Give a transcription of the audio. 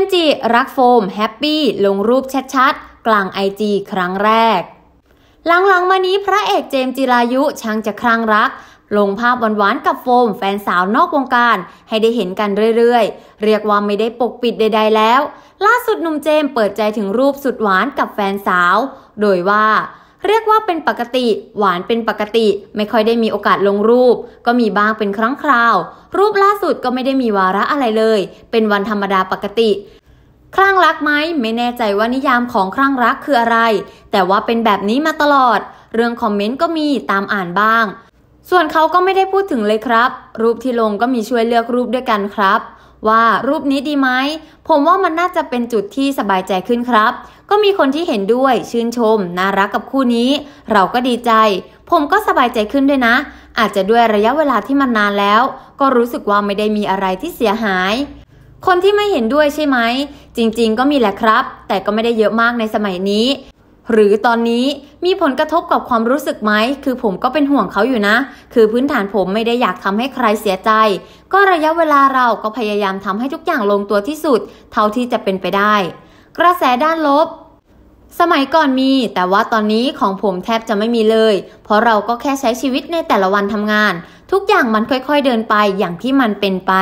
มส์จิรักโฟมแฮปปี้ลงรูปชัดๆ กลางไอจีครั้งแรก หลังๆมานี้พระเอกเจมส์จิรายุช่างจะคลั่งรัก ลงภาพหวานๆกับโฟมแฟนสาวนอกวงการให้ได้เห็นกันเรื่อยๆ เรียกว่าไม่ได้ปกปิดใด ๆ แล้ว ล่าสุดหนุ่มเจมเปิดใจถึงรูปสุดหวานกับแฟนสาว โดยว่าเรียกว่าเป็นปกติหวานเป็นปกติไม่ค่อยได้มีโอกาสลงรูปก็มีบ้างเป็นครั้งคราว รูปล่าสุดก็ไม่ได้มีวาระอะไรเลยเป็นวันธรรมดาปกติคลั่งรักไหมไม่แน่ใจว่านิยามของคลั่งรักคืออะไร แต่ว่าเป็นแบบนี้มาตลอด เรื่องคอมเมนต์ก็มีตามอ่านบ้าง ส่วนเขาก็ไม่ได้พูดถึงเลยครับ รูปที่ลงก็มีช่วยเลือกรูปด้วยกันครับว่ารูปนี้ดีไหมผมว่ามันน่าจะเป็นจุดที่สบายใจขึ้นครับ ก็มีคนที่เห็นด้วย ชื่นชมน่ารักกับคู่นี้ เราก็ดีใจ ผมก็สบายใจขึ้นด้วยนะ อาจจะด้วยระยะเวลาที่มันนานแล้วก็รู้สึกว่าไม่ได้มีอะไรที่เสียหาย คนที่ไม่เห็นด้วยใช่ไหม จริงๆก็มีแหละครับ แต่ก็ไม่ได้เยอะมากในสมัยนี้หรือตอนนี้มีผลกระทบกับความรู้สึกไหม คือผมก็เป็นห่วงเขาอยู่นะ คือพื้นฐานผมไม่ได้อยากทำให้ใครเสียใจ ก็ระยะเวลาเราก็พยายามทำให้ทุกอย่างลงตัวที่สุด เท่าที่จะเป็นไปได้ กระแสด้านลบ สมัยก่อนมี แต่ว่าตอนนี้ของผมแทบจะไม่มีเลย เพราะเราก็แค่ใช้ชีวิตในแต่ละวันทำงาน ทุกอย่างมันค่อยๆเดินไปอย่างที่มันเป็นไป